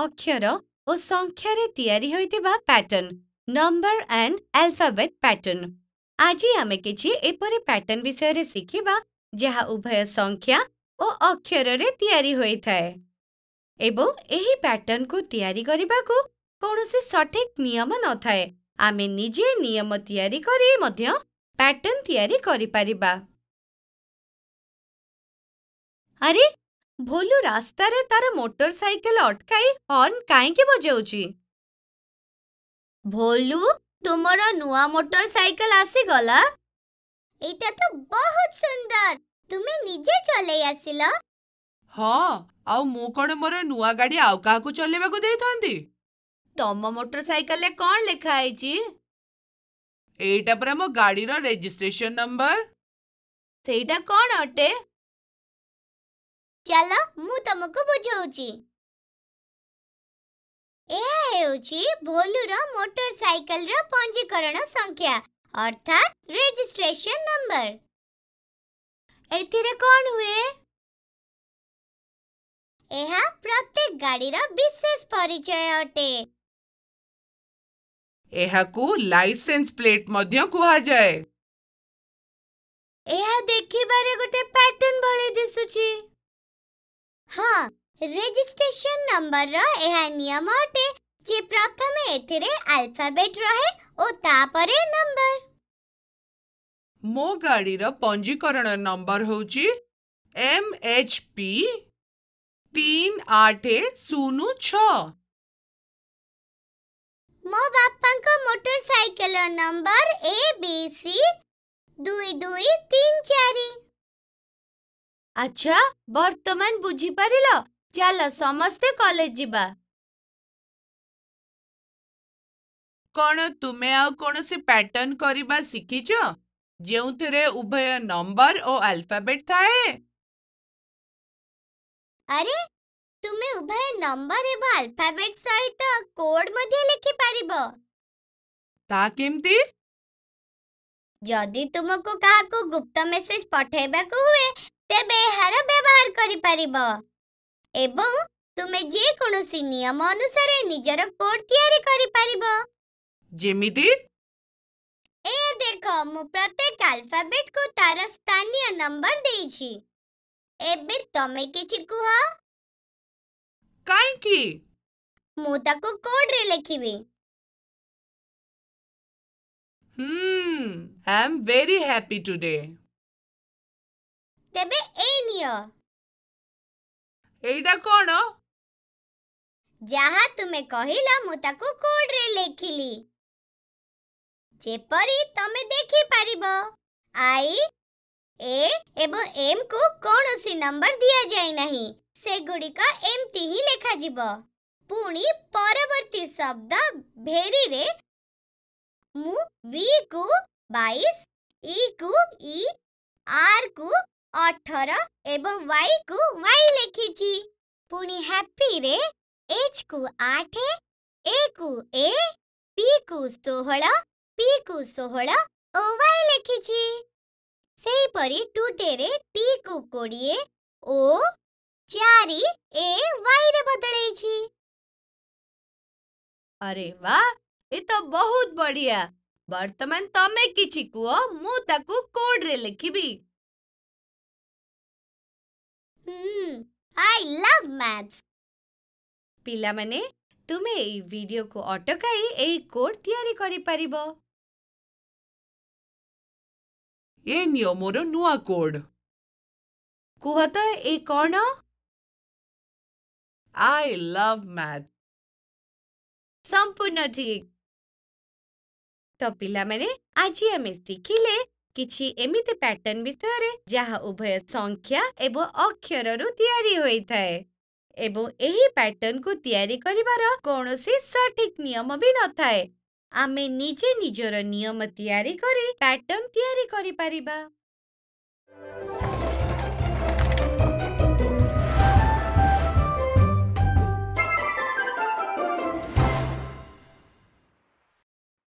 ଅକ୍ଷର ଓ ସଂଖ୍ୟାରେ ତିଆରି ହୋଇଥିବା pattern number and alphabet pattern ଆଜି ଆମେ କିଛି ଏପରି ପ୍ୟାଟର୍ନ ବିଷୟରେ ଶିଖିବା ଯାହା ଉଭୟ ସଂଖ୍ୟା ଓ ଅକ୍ଷରରେ ତିଆରି ହୋଇଥାଏ ଏବଂ ଏହି ପ୍ୟାଟର୍ନକୁ ତିଆରି କରିବାକୁ କୌଣସି ସଠିକ୍ ନିୟମ ନଥାଏ ଆମେ ନିଜେ ନିୟମ ତିଆରି କରି ମଧ୍ୟ ପ୍ୟାଟର୍ନ ତିଆରି କରିପାରିବା ଆରେ ଭୁଲ ରାସ୍ତାରେ ତାର ମୋଟରସାଇକେଲ ଅଟକାଇ ହର୍ଣ୍ଣ କାହିଁକି ବଜାଉଛି? ଭୋଲୁ ତୁମର ନୂଆ ମୋଟରସାଇକେଲ ଆସିଗଲା এটা তো বহুত সুন্দর তুমি নিজে চলেই আসিল ହଁ ଆଉ ମୁଁ କ'ଣ ମୋର ନୂଆ ଗାଡ଼ି ଆଉ କାହାକୁ ଚଲେଇବାକୁ ଦେଇଥାନ୍ତି ତମ ମୋଟରସାଇକେଲରେ କ'ଣ ଲେଖା ହେଇଛି ଏଇଟା ପରା ମୋ ଗାଡ଼ିର ରେଜିଷ୍ଟ୍ରେସନ ନମ୍ବର ସେଇଟା କ'ଣ ଅଟେ ଚାଲ ମୁଁ ତମକୁ ବୁଝଉଛି ଏହା ହେଉଛି ଭୋଲୁର ମୋଟର ସାଇକେଲର ପଞ୍ଜୀକରଣ ସଂଖ୍ୟା ଅର୍ଥାତ୍ ରେଜିଷ୍ଟ୍ରେସନ ନମ୍ବର ଏଥିରେ କ'ଣ ହୁଏ ଏହା ପ୍ରତ୍ୟେକ ଗାଡ଼ିର ବିଶେଷ ପରିଚୟ ଅଟେ ଏହାକୁ ଲାଇସେନ୍ସ ପ୍ଲେଟ୍ ମଧ୍ୟ କୁହାଯାଏ ଏହା ଦେଖିବାରେ ଗୋଟେ ପ୍ୟାଟର୍ନ ଭଳି ଦିଶୁଛି ହଁ રજિસ્ટ્રેશન ନମ୍ବରର ଏହା ନିୟମ ଅଟେ ଯେ ପ୍ରଥମେ ଏଥିରେ ଆଲଫାବେଟ୍ ରହେ ଓ ତାପରେ ନମ୍ବର ମୋ ଗାଡ଼ିର ପଞ୍ଜୀକରଣ ନମ୍ବର ହେଉଛି ଏମ୍ ଏଚ୍ ପି ତିନି ଆଠ ଶୂନ ଛଅ ମୋ ବାପାଙ୍କ ମୋଟର ସାଇକେଲର ନମ୍ବର ଏ ବି ସି ଦୁଇ ଦୁଇ ତିନି ଚାରି ଆଚ୍ଛା ବର୍ତ୍ତମାନ ବୁଝିପାରିଲ ଚାଲ ସମସ୍ତେ କଲେଜ ଯିବା କ'ଣ ତୁମେ ଆଉ କୌଣସି ପ୍ୟାଟର୍ନ କରିବା ଶିଖିଛ ଯେଉଁଥିରେ ଉଭୟ ନମ୍ବର ଓ ଆଲଫାବେଟ୍ ଥାଏ ଆରେ ତୁମେ ଉଭୟ ନମ୍ବର ଏବଂ ଆଲଫାବେଟ୍ ସହିତ କୋଡ୍ ମଧ୍ୟ ଲେଖିପାରିବ ତା କେମିତି ଯଦି ତୁମକୁ କାହାକୁ ଗୁପ୍ତ ମେସେଜ ପଠାଇବାକୁ ହୁଏ ତେବେ ଏହାର ବ୍ୟବହାର କରିପାରିବ ଏବଂ ତୁମେ ଯେକୌଣସି ନିୟମ ଅନୁସାରେ ନିଜର କୋଡ୍ ତିଆରି କରିପାରିବ ଯେମିତି ଏ ଦେଖ ମୁଁ ପ୍ରତ୍ୟେକ ଆଲଫାବେଟକୁ ତାର ସ୍ଥାନୀୟ ନମ୍ବର ଦେଇଛି ଏବେ ତମେ କିଛି କୁହ କାହିଁକି ମୁଁ ତାକୁ କୋଡରେ ଲେଖିବି Hmm, I'm very happy today. ତେବେ ଏଇ ନିଅ ଏଇଟା କ'ଣ ଯାହା ତୁମେ କହିଲ ମୁଁ ତାକୁ କୋଡ଼ରେ ଲେଖିଲି ଯେପରି ତମେ ଦେଖିପାରିବ ଆଇ ଏ ଏବଂ ଏମ୍ କୁ କୌଣସି ନମ୍ବର ଦିଆଯାଇ ନାହିଁ ସେଗୁଡ଼ିକ ଏମିତି ହିଁ ଲେଖାଯିବ ପୁଣି ପରବର୍ତ୍ତୀ ଶବ୍ଦ ଭେରିରେ ମୁଁ ଭି କୁ ବାଇଶ ଇ କୁ ଇ ଆର୍ କୁ ଅଠର ଏବଂ ୱାଇ କୁ ୱାଇ ଲେଖିଛି ପୁଣି ହାପିରେ ଏଚ୍ କୁ ଆଠ ଏ କୁ ଏ ପି କୁ ଷୋହଳ ପି କୁ ଷୋହଳ ଓ ୱାଇ ଲେଖିଛି ସେହିପରି ଟୁଟେରେ ଟି କୁ କୋଡ଼ିଏ ଓ ଚାରି ଏ ୱାଇ ରେ ବଦଳେଇଛି ଆରେ ବା ଏ ତ ବହୁତ ବଢିଆ ବର୍ତ୍ତମାନ ତମେ କିଛି କୁହ ମୁଁ ତାକୁ କୋଡରେ ଲେଖିବି आई लव मैथ्स ପିଲାମାନେ ତୁମେ ଏହି ଭିଡିଓକୁ ଅଟକାଇ ଏହି କୋଡ୍ ତିଆରି କରିପାରିବ ଏ ନିଅ ମୋର ନୂଆ କୋଡ୍ କୁହ ତ ଏ କ'ଣ ଆଇ ଲଭ୍ ମ୍ୟାଥ୍ ସମ୍ପୂର୍ଣ୍ଣ ଠିକ୍ ତ ପିଲାମାନେ ଆଜି ଆମେ ଶିଖିଲେ କିଛି ଏମିତି ପ୍ୟାଟର୍ନ ବିଷୟରେ ଯାହା ଉଭୟ ସଂଖ୍ୟା ଏବଂ ଅକ୍ଷରରୁ ତିଆରି ହୋଇଥାଏ ଏବଂ ଏହି ପ୍ୟାଟର୍ନକୁ ତିଆରି କରିବାର କୌଣସି ସଠିକ୍ ନିୟମ ବି ନଥାଏ ଆମେ ନିଜେ ନିଜର ନିୟମ ତିଆରି କରି ପ୍ୟାଟର୍ନ ତିଆରି କରିପାରିବା